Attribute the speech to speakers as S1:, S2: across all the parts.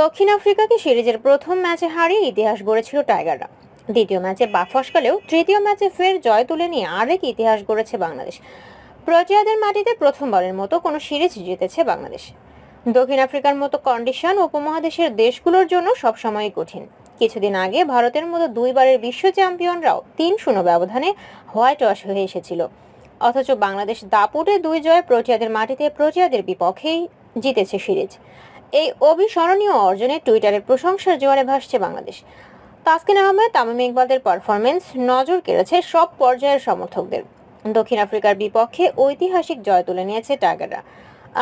S1: দক্ষিণ আফ্রিকাকে সিরিজের প্রথম ম্যাচে হারিয়ে ইতিহাস গড়েছিল টাইগাররা দ্বিতীয় ম্যাচে ফসকালেও তৃতীয় ম্যাচে ফের জয় তুলে নিয়ে আরেক ইতিহাস গড়েছে বাংলাদেশ প্রজিয়াদের মাটিতে প্রথমবারের মতো কোনো সিরিজ জিতেছে বাংলাদেশ দক্ষিণ আফ্রিকার মতো কন্ডিশন উপমহাদেশের দেশগুলোর জন্য সবসময়ই কঠিন কিছুদিন আগে ভারতের মতো দুইবারের বিশ্ব চ্যাম্পিয়নরাও তিন শূন্য ব্যবধানে হোয়াইট ওয়াশ হয়ে এসেছিল অথচ বাংলাদেশ দাপুটে দুই জয় প্রোটিয়াদের মাটিতে প্রোটিয়াদের বিপক্ষেই জিতেছে সিরিজ এই অবিস্মরণীয় অর্জনে টুইটারের প্রশংসার জোয়ারে ভাসছে বাংলাদেশ তাসকিন আহমেদ তামিম ইকবালদের পারফরমেন্স নজর কেড়েছে সব পর্যায়ের সমর্থকদের দক্ষিণ আফ্রিকার বিপক্ষে ঐতিহাসিক জয় তুলে নিয়েছে টাইগাররা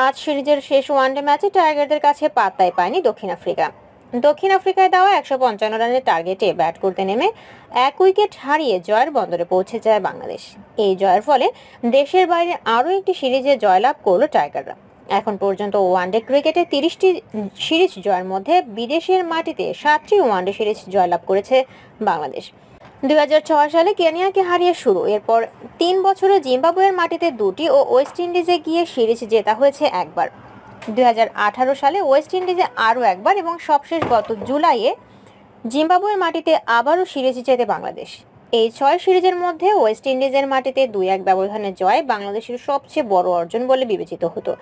S1: আজ সিরিজের শেষ ওয়ানডে ম্যাচে টাইগারদের কাছে পাত্তাই পায়নি দক্ষিণ আফ্রিকা দক্ষিণ আফ্রিকায় দেওয়া একশো পঞ্চান্ন রানের টার্গেটে ব্যাট করতে নেমে এক উইকেট হারিয়ে জয়ের বন্দরে পৌঁছে যায় বাংলাদেশ এই জয়ের ফলে দেশের বাইরে আরও একটি সিরিজে জয়লাভ করল টাইগাররা এখন পর্যন্ত ওয়ানডে ক্রিকেটে তিরিশটি সিরিজ জয়ের মধ্যে বিদেশের মাটিতে সাতটি ওয়ানডে সিরিজ জয়লাভ করেছে বাংলাদেশ দুই সালে কেনিয়াকে হারিয়ে শুরু এরপর তিন বছরে জিম্বাবুয়ের মাটিতে দুটি ও ওয়েস্ট ইন্ডিজে গিয়ে সিরিজ জেতা হয়েছে একবার দুই সালে ওয়েস্ট ইন্ডিজে আরও একবার এবং সবশেষ গত জুলাইয়ে জিম্বাবুয়ের মাটিতে আবারও সিরিজ জেতে বাংলাদেশ এই ছয় সিরিজের মধ্যে ওয়েস্ট ইন্ডিজের মাটিতে দুই এক ব্যবধানে জয় বাংলাদেশের সবচেয়ে বড় অর্জন বলে বিবেচিত হতো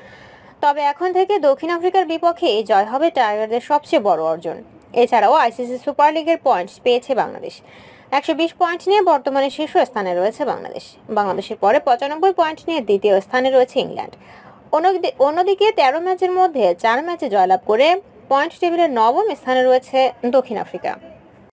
S1: তবে এখন থেকে দক্ষিণ আফ্রিকার বিপক্ষে এই জয় হবে টাইগারদের সবচেয়ে বড় অর্জন এছাড়াও আইসিসি সুপার লিগের পয়েন্টস পেয়েছে বাংলাদেশ একশো বিশ পয়েন্ট নিয়ে বর্তমানে শীর্ষ স্থানে রয়েছে বাংলাদেশ বাংলাদেশের পরে পঁচানব্বই পয়েন্ট নিয়ে দ্বিতীয় স্থানে রয়েছে ইংল্যান্ড অন্যদিকে তেরো ম্যাচের মধ্যে চার ম্যাচে জয়লাভ করে পয়েন্ট টেবিলের নবম স্থানে রয়েছে দক্ষিণ আফ্রিকা